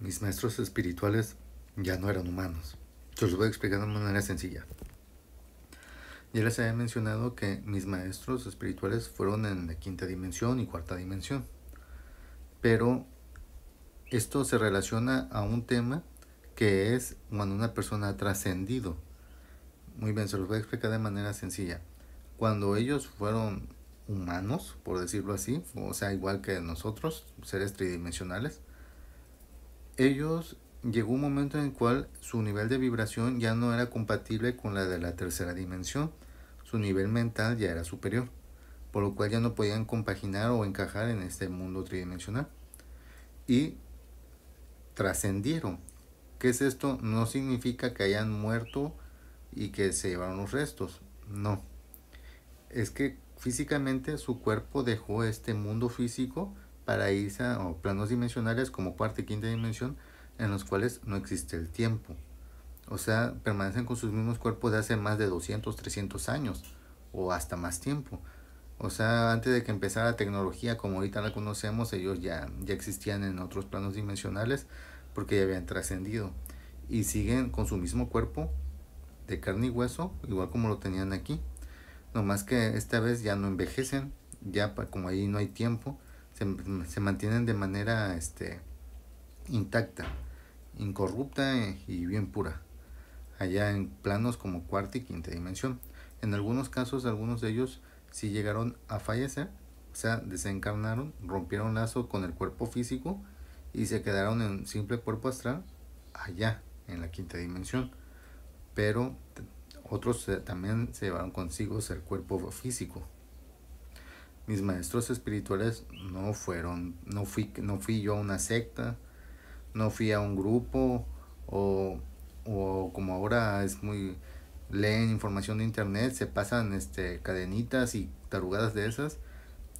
mis maestros espirituales ya no eran humanos. Se los voy a explicar de manera sencilla. Ya les había mencionado que mis maestros espirituales fueron en quinta dimensión y cuarta dimensión. Pero esto se relaciona a un tema que es cuando una persona ha trascendido. Muy bien, se los voy a explicar de manera sencilla. Cuando ellos fueron humanos, por decirlo así, o sea, igual que nosotros, seres tridimensionales, ellos llegó un momento en el cual su nivel de vibración ya no era compatible con la de la tercera dimensión, su nivel mental ya era superior, por lo cual ya no podían compaginar o encajar en este mundo tridimensional. Y trascendieron. ¿Qué es esto? No significa que hayan muerto y que se llevaron los restos, no. Es que físicamente su cuerpo dejó este mundo físico paraísa o planos dimensionales como cuarta y quinta dimensión en los cuales no existe el tiempo. O sea, permanecen con sus mismos cuerpos de hace más de 200, 300 años o hasta más tiempo. O sea, antes de que empezara la tecnología como ahorita la conocemos, ellos ya, ya existían en otros planos dimensionales porque ya habían trascendido. Y siguen con su mismo cuerpo de carne y hueso, igual como lo tenían aquí. más que esta vez ya no envejecen, ya como ahí no hay tiempo, se, mantienen de manera este, intacta, incorrupta eh, y bien pura, allá en planos como cuarta y quinta dimensión. En algunos casos, algunos de ellos si llegaron a fallecer, o sea, desencarnaron, rompieron lazo con el cuerpo físico y se quedaron en un simple cuerpo astral allá, en la quinta dimensión. Pero otros también se llevaron consigo el cuerpo físico, mis maestros espirituales no fueron, no fui, no fui yo a una secta, no fui a un grupo, o, o como ahora es muy, leen información de internet, se pasan este, cadenitas y tarugadas de esas,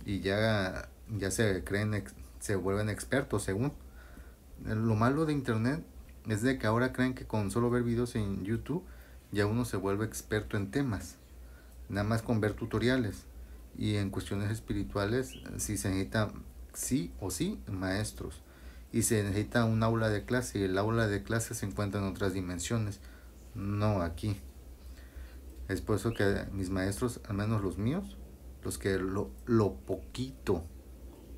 y ya, ya se creen, se vuelven expertos según. Lo malo de internet es de que ahora creen que con solo ver videos en YouTube ya uno se vuelve experto en temas, nada más con ver tutoriales y en cuestiones espirituales si se necesita sí o sí maestros y se necesita un aula de clase y el aula de clase se encuentra en otras dimensiones, no aquí. Es por eso que mis maestros, al menos los míos, los que lo, lo poquito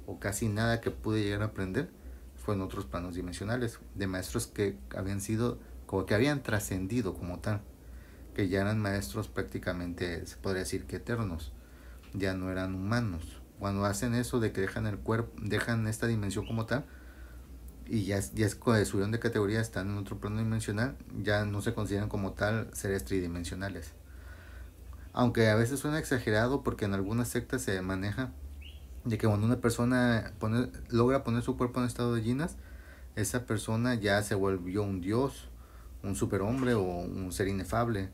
o casi nada que pude llegar a aprender fue en otros planos dimensionales, de maestros que habían sido, como que habían trascendido como tal, que ya eran maestros prácticamente, se podría decir que eternos ya no eran humanos. Cuando hacen eso de que dejan el cuerpo, dejan esta dimensión como tal, y ya, ya subieron de categoría, están en otro plano dimensional, ya no se consideran como tal seres tridimensionales. Aunque a veces suena exagerado porque en algunas sectas se maneja de que cuando una persona logra poner su cuerpo en estado de llenas, esa persona ya se volvió un dios, un superhombre o un ser inefable.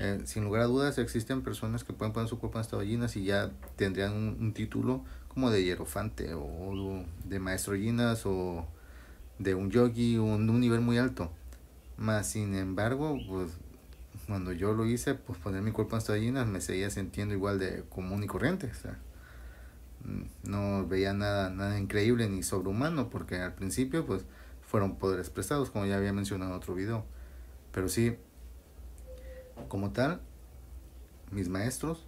Eh, sin lugar a dudas, existen personas que pueden poner su cuerpo en estas gallinas y ya tendrían un, título como de hierofante o de maestro llenas o de un yogi, un, un nivel muy alto. Más sin embargo, pues cuando yo lo hice, pues poner mi cuerpo en estas me seguía sintiendo igual de común y corriente. Mm, no veía nada, nada increíble ni sobrehumano porque al principio pues fueron poderes prestados, como ya había mencionado en otro video. Pero sí, como tal, mis maestros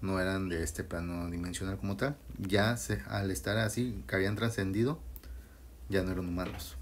no eran de este plano dimensional como tal. Ya al estar así, que habían trascendido, ya no eran humanos.